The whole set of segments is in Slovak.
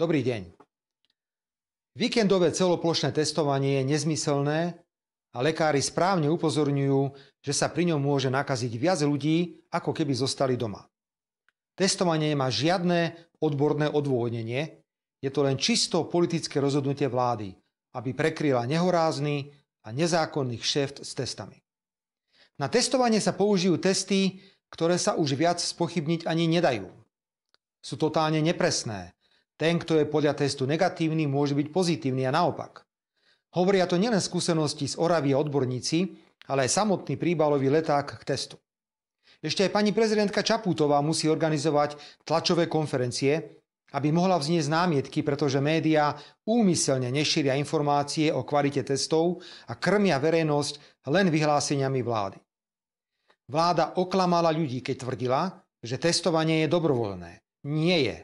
Dobrý deň. Víkendové celoplošné testovanie je nezmyselné a lekári správne upozorňujú, že sa pri ňom môže nakaziť viac ľudí, ako keby zostali doma. Testovanie nemá žiadne odborné odôvodnenie, je to len čisto politické rozhodnutie vlády, aby prekryla nehorázny a nezákonný šeft s testami. Na testovanie sa použijú testy, ktoré sa už viac spochybniť ani nedajú. Sú totálne nepresné, ten, kto je podľa testu negatívny, môže byť pozitívny a naopak. Hovoria to nielen skúsenosti z Oravy a odborníci, ale aj samotný príbalový leták k testu. Ešte aj pani prezidentka Čaputová musí organizovať tlačové konferencie, aby mohla vznieť námietky, pretože médiá úmyselne nešíria informácie o kvalite testov a krmia verejnosť len vyhláseniami vlády. Vláda oklamala ľudí, keď tvrdila, že testovanie je dobrovoľné. Nie je.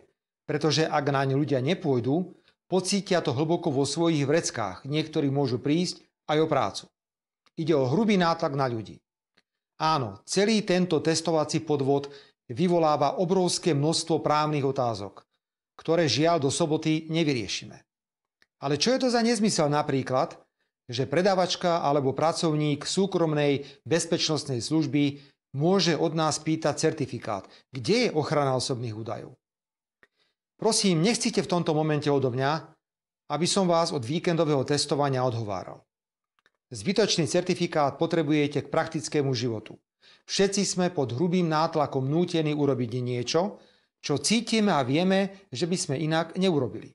Pretože ak naň ľudia nepôjdu, pocítia to hlboko vo svojich vreckách. Niektorí môžu prísť aj o prácu. Ide o hrubý nátlak na ľudí. Áno, celý tento testovací podvod vyvoláva obrovské množstvo právnych otázok, ktoré žiaľ do soboty nevyriešime. Ale čo je to za nezmysel napríklad, že predávačka alebo pracovník súkromnej bezpečnostnej služby môže od nás pýtať certifikát, kde je ochrana osobných údajov. Prosím, nechcite v tomto momente odo mňa, aby som vás od víkendového testovania odhováral. Zbytočný certifikát potrebujete k praktickému životu. Všetci sme pod hrubým nátlakom nútení urobiť niečo, čo cítime a vieme, že by sme inak neurobili.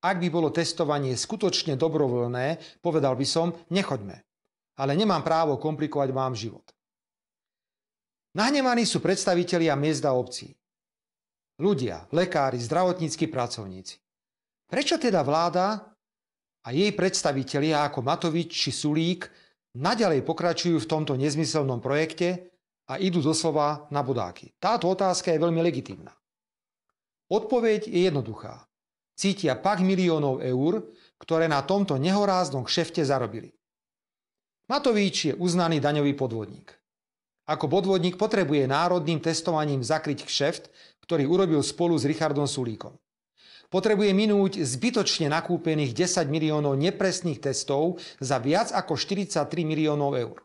Ak by bolo testovanie skutočne dobrovoľné, povedal by som, nechoďme. Ale nemám právo komplikovať vám život. Nahnevaní sú predstavitelia miest a obcí ľudia, lekári, zdravotníckí pracovníci. Prečo teda vláda a jej predstavitelia ako Matovič či Sulík naďalej pokračujú v tomto nezmyselnom projekte a idú doslova na bodáky? Táto otázka je veľmi legitimná. Odpoveď je jednoduchá. Cítia pak miliónov eur, ktoré na tomto nehoráznom kšefte zarobili. Matovič je uznaný daňový podvodník. Ako podvodník potrebuje národným testovaním zakryť kšeft, ktorý urobil spolu s Richardom Sulíkom. Potrebuje minúť zbytočne nakúpených 10 miliónov nepresných testov za viac ako 43 miliónov eur.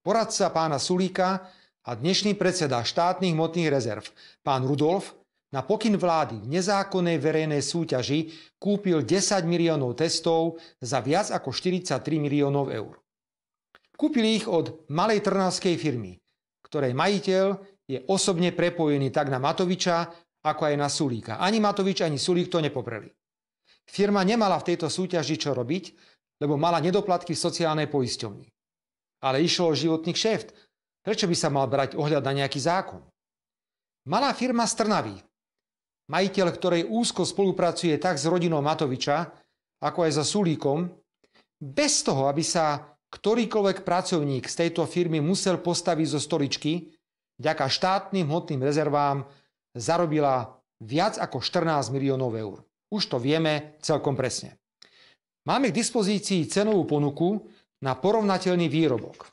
Poradca pána Sulíka a dnešný predseda štátnych hmotných rezerv, pán Rudolf, na pokyn vlády v nezákonnej verejnej súťaži kúpil 10 miliónov testov za viac ako 43 miliónov eur. Kúpili ich od malej trnavskej firmy, ktorej majiteľ je osobne prepojený tak na Matoviča, ako aj na Sulíka. Ani Matovič, ani Sulík to nepopreli. Firma nemala v tejto súťaži čo robiť, lebo mala nedoplatky v sociálnej poisťovni. Ale išlo o životný kšeft. Prečo by sa mal brať ohľad na nejaký zákon? Malá firma z Trnavy, majiteľ ktorej úzko spolupracuje tak s rodinou Matoviča, ako aj za Sulíkom, bez toho, aby sa ktorýkoľvek pracovník z tejto firmy musel postaviť zo stoličky, vďaka štátnym hmotným rezervám zarobila viac ako 14 miliónov eur. Už to vieme celkom presne. Máme k dispozícii cenovú ponuku na porovnateľný výrobok.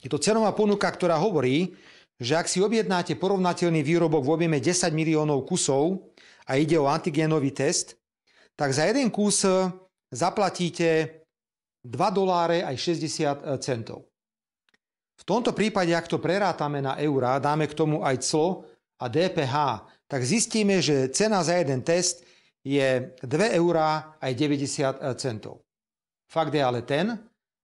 Je to cenová ponuka, ktorá hovorí, že ak si objednáte porovnateľný výrobok v objeme 10 miliónov kusov a ide o antigenový test, tak za jeden kus zaplatíte 2 doláre aj 60 centov. V tomto prípade, ak to prerátame na eurá, dáme k tomu aj clo a DPH, tak zistíme, že cena za jeden test je 2 eurá aj 90 e, centov. Fakt je ale ten,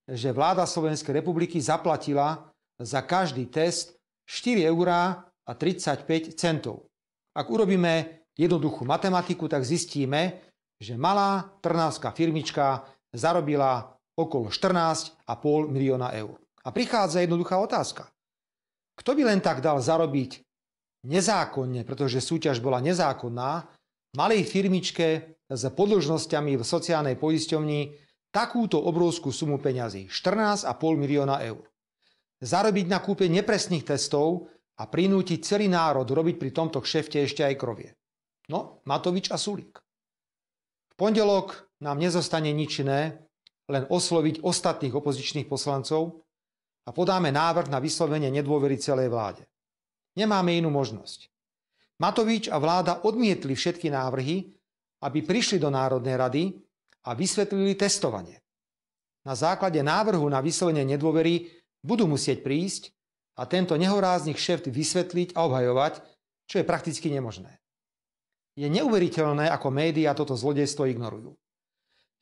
že vláda Slovenskej republiky zaplatila za každý test 4 eurá a 35 centov. Ak urobíme jednoduchú matematiku, tak zistíme, že malá trnávská firmička zarobila okolo 14,5 milióna eur. A prichádza jednoduchá otázka. Kto by len tak dal zarobiť nezákonne, pretože súťaž bola nezákonná, malej firmičke s podložnosťami v sociálnej poisťovni takúto obrovskú sumu peňazí, 14,5 milióna eur. Zarobiť na kúpe nepresných testov a prinútiť celý národ robiť pri tomto kšefte ešte aj krovie. No, Matovič a Sulík. V pondelok nám nezostane nič iné, len osloviť ostatných opozičných poslancov, a podáme návrh na vyslovenie nedôvery celej vláde. Nemáme inú možnosť. Matovič a vláda odmietli všetky návrhy, aby prišli do Národnej rady a vysvetlili testovanie. Na základe návrhu na vyslovenie nedôvery budú musieť prísť a tento nehorázny šeft vysvetliť a obhajovať, čo je prakticky nemožné. Je neuveriteľné, ako médiá toto zlodejstvo ignorujú.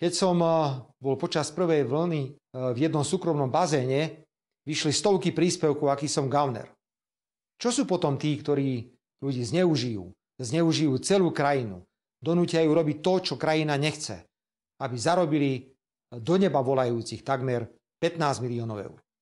Keď som eh, bol počas prvej vlny eh, v jednom súkromnom bazéne, vyšli stovky príspevkov, aký som gauner. Čo sú potom tí, ktorí ľudí zneužijú? Zneužijú celú krajinu. Donútia ju robiť to, čo krajina nechce. Aby zarobili do neba volajúcich takmer 15 miliónov eur.